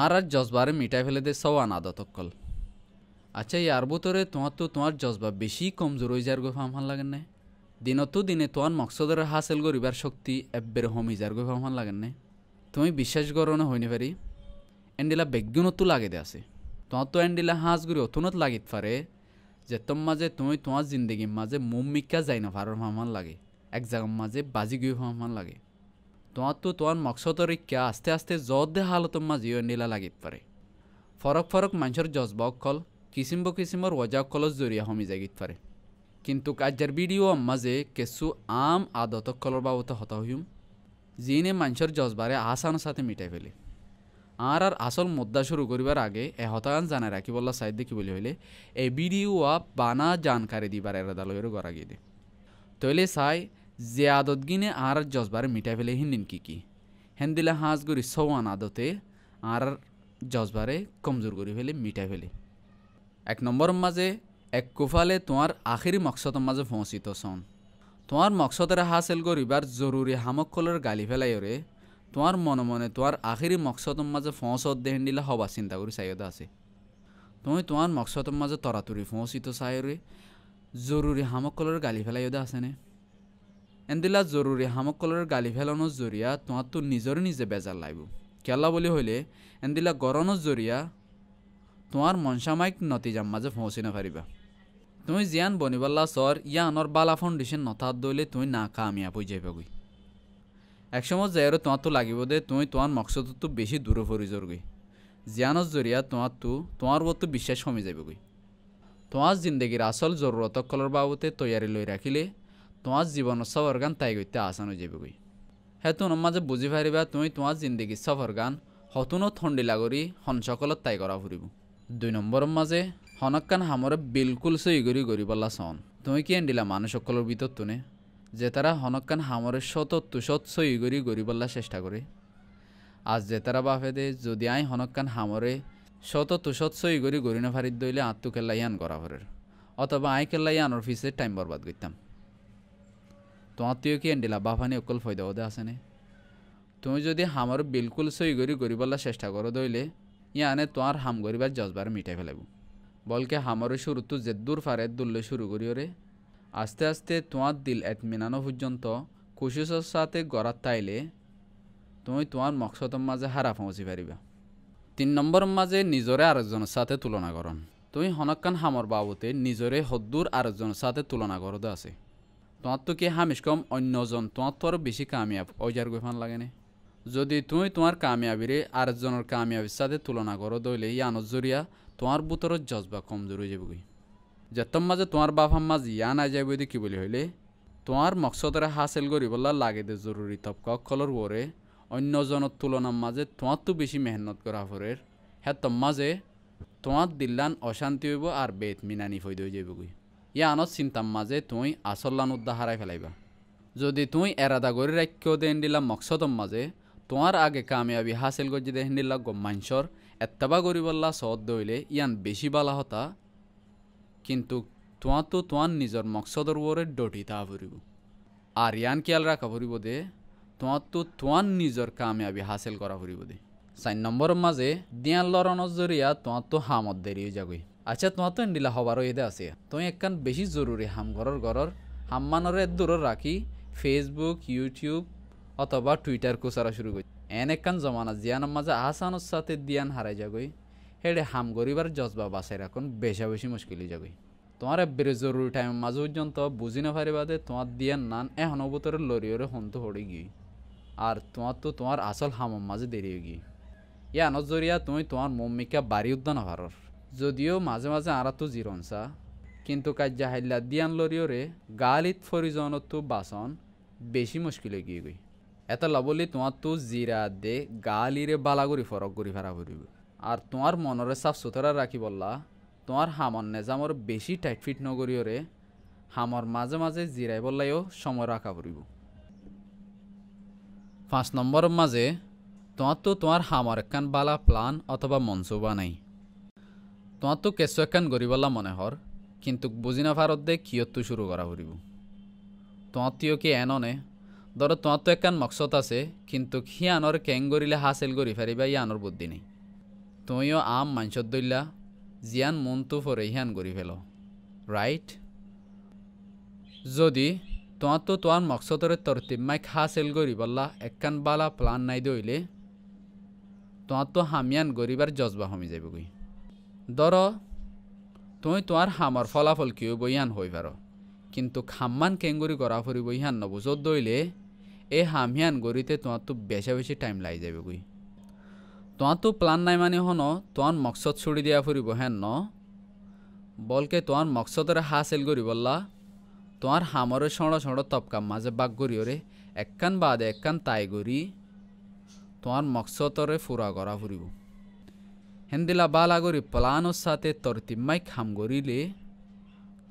আর আর জজবারে মিটাই ফেলে দে সওয়ান অকল আচ্ছা ইয়ার বুতরে তোমার তো তোমার জজবা বেশি কমজোর হয়ে যার গো ফামহান লাগেন না দিনতো দিনে তোমার মকসদের হাসেল করিবার শক্তি এব্বের হমি যার গো ফামহান লাগেন না তুমি বিশ্বাস করো না হইনি পারি এন্ডিলা বেগুনতো লাগে দে আছে তোমার তো এন্ডিলা হাঁস গুড়ি অতুনত লাগিত পারে যে তোম মাঝে তুমি তোমার জিন্দগির মাঝে মুমিকা যাই না ফারর ফামহান লাগে এক জায়গার মাঝে বাজি গিয়ে ফামহান লাগে তোমার তোৱান মকচদৰিকা আস্তে আস্তে যদে হালতম মা জিঅ' নীলা লাগিব পাৰে ফৰক ফৰক মানুহৰ জজবকল কিচিম ওজা কলৰ জৰিয়া সমি জাগিত পাৰে কিন্তু কাজাৰ ভিডিঅ' মাজে কেঁচু আম কলৰ বাবতে হতা হুম যিনে মানুষের জজবারে আসানোর সাথে মিটাই ফেলে আর আর আসল মুদ্রা শুরু করিবার আগে এ হতায়ন ৰাখিবলৈ রাখি বললা সাইড দেখি বলি হইলে এ বিডিওয়া বানা জানকারি দিবার এরাদালয়ের গড়া গিয়ে দে তৈলে সাই জিয়াদতগিনে আর জজবার মিটাই ফেলে হিন্দিন কি কি হেন্দিলা হাঁস গরি সওয়ান আদতে আর জজবারে কমজোর করে ফেলে মিটাই ফেলে এক নম্বর মাঝে এক কুফালে তোমার আখিরি মকসদ মাঝে পৌঁছিত সন তোমার মকসদরে হাসেল করিবার জরুরি হামকলের গালি ফেলাই ওরে তোমার মনে মনে তোমার আখিরি মকসদর মাঝে ফঁসত দেহেন দিলে হবা চিন্তা করি চাইদা আছে তুমি তোমার মকসদর মাঝে তরাতুরি ফঁসিত চাই রে জরুরি হামকলের গালি ফেলাই আছে না এন্দিলা জরুরি হামকলৰ গালি ফেলনৰ জৰিয়া তোহাঁতো নিজৰ নিজে বেজাৰ লাগিব খেলা বুলি হ'লে এন্দিলা গৰণৰ জৰিয়া তোমাৰ মনসামাইক নতিজাম মাজে ফঁচি নাপাৰিবা তুমি জিয়ান বনিবাল্লা চৰ ইয়ানৰ বালা ফাউণ্ডেশ্যন নথাত দৌলে তুমি না কামিয়াব যাবগৈ যাবাগৈ একসময় আৰু তোমাৰতো লাগিব দে তুমি তোমাৰ মকচদতো বেছি দূৰ ভৰি যোৰগৈ জিয়ানৰ জৰিয়া তোমাৰতো তোমাৰ ওপৰতো বিশ্বাস কমি যাবগৈ তোমাৰ জিন্দগীৰ আচল জৰুৰতসকলৰ বাবদে তৈয়াৰী লৈ ৰাখিলে তোমার জীবন সফর গান তাই গইতে আসান গই হেতু মাঝে বুঝি পারিবা তুমি তোমার জিন্দগি সফর গান হতুনো থন্ডি লাগরি হন সকলত তাই করা ফুরিব দুই নম্বর মাঝে হনকান হামরে বিলকুল সই গরি গরিবল্লা সন তুমি কি এন্ডিলা মানুষ সকলের ভিতর তুনে যে তারা হনকান হামরে শত তুষত সই গরি গরিবল্লা চেষ্টা করে আজ যে তারা বাফে দে যদি আই হনকান হামরে শত তুষত সই গরি না ফারিদ দইলে আত্মু কেল্লা ইয়ান করা ফরের অথবা আই কেল্লা ইয়ানোর ফিসে টাইম বরবাদ করতাম তোমার তুই কি এন্ডিলা বাফানি অকল ফয়দা ওদে আসেনে তুমি যদি হামর বিলকুল সই করি করিবলা চেষ্টা করো দইলে ইয়ানে তোমার হাম করিবার জজবার মিটাই ফেলাব বলকে হামর শুরু তো জেদ্দুর ফারে দুললে শুরু করি ওরে আস্তে আস্তে তোমার দিল মিনানো পর্যন্ত কুশিসর সাথে গড়ার তাইলে তুমি তোমার মকসদর মাঝে হারা পৌঁছি পারিবা তিন নম্বর মাঝে নিজরে আরেকজনের সাথে তুলনা করন তুমি হনকান হামর বাবতে নিজরে হদ্দুর আরেকজনের সাথে তুলনা করতে আছে কি হামিশ কম অন্যজন তোমার তো আরও বেশি কামিয়াব ওইজার গোফান লাগে নে যদি তুমি তোমার কামিয়াবিরে আরেকজনের কামিয়াবির সাথে তুলনা করো দইলে ইয়ান জরিয়া তোমার বুতর জজবা কমজোর হয়ে যাবগৈ যেতম মাঝে তোমার বাপ আম্মাজ ইয়ান আই যাবে কি বলি হইলে তোমার মকসদরে হাসিল করি বললা লাগে দে জরুরি তপকা কলর ওরে অন্যজনের তুলনার মাঝে তোমার তো বেশি মেহনত করা ফরের হ্যাঁ তম মাঝে তোমার দিল্লান অশান্তি হইব আর বেদ মিনানি ফৈদ হয়ে যাবগৈ ইয়ানত চিন্তাম মাজে তুই আসল্লান উদ্দা হারাই ফেলাইবা যদি তুই এরাদা গরি রাখ্য দেন দিলাম মকসদম মাজে তোমার আগে কামিয়াবি হাসিল গজি দেহেন দিলা গম্মাঞ্চর এত্তাবা গরিবল্লা সদ দইলে ইয়ান বেশি বালা হতা কিন্তু তোমার তো তোমার নিজের মকসদর ওরে ডটি তা ভরিব আর ইয়ান খেয়াল রাখা ভরিব দে তোমার তো তোমার নিজের কামিয়াবি হাসিল করা ভরিব দে চার নম্বর মাঝে দিয়ান লড়নজরিয়া তোমার তো হামত দেরিয়ে যাগই আচ্ছা তোমার তো এন্ডিলা হবার এদে আছে তুমি একখান বেশি জরুরি হামঘরের গড়র হাম্মানরে দূরর রাখি ফেসবুক ইউটিউব অথবা টুইটার কোচারা শুরু করি এন একখান জমানা জিয়ান মাঝে আহসানোর সাথে দিয়ান হারাই যাবই হেডে হাম গরিবার জজবা বাসায় রাখুন বেশা বেশি মুশকিল যাগই তোমার এবারে জরুরি টাইম মাঝে পর্যন্ত বুঝি না পারিবাদে তোমার দিয়ান নান এখন অবতরে লরিওরে হন্তু হড়ে গিয়ে আর তোমার তো তোমার আসল হামম মাঝে দেরিয়ে গিয়ে ইয়ানোর জরিয়া তুমি তোমার মম্মিকা বাড়ি উদ্যান ভারর যদিও মাঝে মাঝে আরাতো জিরনসা কিন্তু কাজ্যা হাল্লা দিয়ান লরিওরে গালিত ফরিজনতো বাসন বেশি মুশকিল গিয়ে গই এটা লবলি তোমার তো জিরা দে গালিরে বালাগুড়ি ফরক গুড়ি ভাড়া করিব আর তোমার মনরে সাফ সুতরা রাখি বললা তোমার হামর নেজামর বেশি টাইট ফিট নগরিওরে হামর মাঝে মাঝে জিরাই বললাইও সময় রাখা পড়িব পাঁচ নম্বর মাঝে তোমার তো তোমার হামর একখান বালা প্লান অথবা মঞ্চ নাই তোমার তো কেসো একখান গরিবলা মনে হর কিন্তু বুঝি না ভারত দে তু শুরু করা হরিব তোমার তিও কি এন অনে ধরো তোমার তো একখান মকসদ আছে কিন্তু সি আনর কেং গরিলে হাসেল গরি ফেরিবা ই আনর বুদ্ধি নেই তুমিও আম মাংস দইলা জিয়ান মনটো ফরে হিয়ান গরি ফেল রাইট যদি তোমার তো তোমার মকসতরে তরতিব খা হাসেল গরি বললা একখান বালা প্লান নাই দইলে তোমার তো হামিয়ান গরিবার জজবা হমি যাবগৈ দর তুমি তোমার হামার ফলাফল কেউ বইয়ান হই পারো কিন্তু খাম্মান কেঙ্গুরি গড়া ফুরি বইহান নব দইলে এ হামহিয়ান গড়িতে তোমার তো বেশা বেশি টাইম লাই যাবে গুই তোমার তো প্লান নাই মানে হন তোমার মকসদ ছুড়ি দিয়া ফুরি বহেন ন বলকে তোমার মকসদের হাসিল গরি বললা তোমার হামরে সড় সড় তপকাম মাঝে বাঘ গরি ওরে একখান বাদে একখান তাই গরি তোমার মকসদরে ফুরা গড়া ফুরিব হেন্দিলা বালাগরি প্লানোর সাথে তরতিম্মাইক হাম গরিলে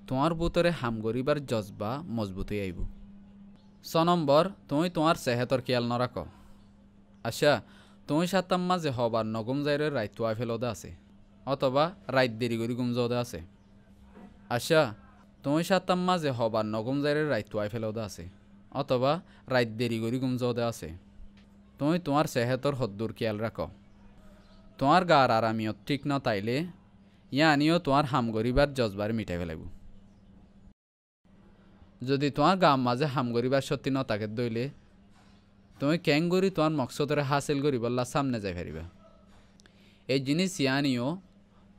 তোমার বুতরে হাম গরিবার জজবা মজবুত হয়ে আইব ছ নম্বর তুমি তোমার সেহেতর খেয়াল নরাক আচ্ছা তুমি সাতাম মাঝে হবার নগম যাইরে রাইত তোয়া ফেলদা আছে অথবা রাইত দেরি করি গুমজদা আছে আচ্ছা তুমি সাতাম মাঝে হবার নগম যাইরে রাইত তুয়া ফেলদা আছে অথবা রাইত দেরি করি গুমজদা আছে তুমি তোমার সেহেতর হদ্দুর খেয়াল রাখো তোমার গার আরামিয়ত ঠিক ন তাইলে ইয়া আনিও তোমার হাম গরিবার জজবারে মিটাই ফেলাইব যদি তোমার গা মাঝে হাম গরিবার সত্যি ন তাকে দইলে তুমি গরি তোমার মকসদরে হাসিল করি বললা সামনে যাই ফেরিবা এই জিনিস ইয়ানিও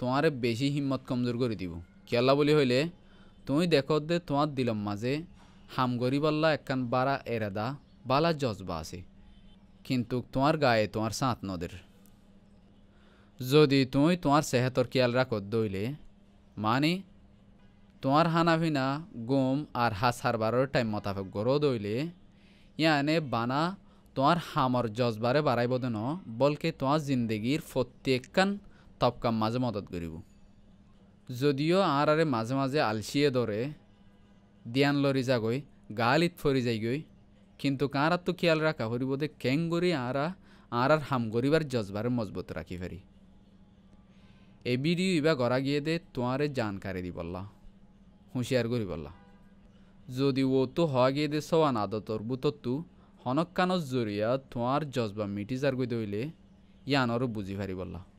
তোমার বেশি হিম্মত কমজোর করে দিব কেলা বলি হইলে তুমি দেখো দে তোমার দিলম মাঝে হাম গরিবাল্লা একখান বারা এরাদা বালা জজবা আছে কিন্তু তোমার গায়ে তোমার সাঁত নদের যদি তুমি তোমার সেহতর খেয়াল রাখো দইলে মানে তোমার হানাভিনা গুম আর হাস হারবারের টাইম মোতাবেক গড়ো দইলে ইয়ানে বানা তোমার হামর জজবারে বাড়াইব দেন বলকে তোমার জিন্দগির প্রত্যেকখান তপকাম মাঝে মদত করিব যদিও আর আরে মাঝে মাঝে আলসিয়ে ধরে দিয়ান লরি যাগই গালিত ফরি যাইগই কিন্তু কাঁড়ার তো খেয়াল রাখা হরিবদে কেঙ্গরি আরা আর আর হাম গরিবার জজবারে মজবুত রাখি ফেরি এ বিডিও ইবা গড়া গিয়ে দে তোমারে জানকারি দি বললা হুঁশিয়ার করি বললা যদি ও তো হওয়া গিয়ে দে সওয়ান আদতর বুতত্তু হনক্কানোর জরিয়া তোমার জজবা মিটিজার যার গই দইলে ইয়ানরও বুঝি ভারি বললা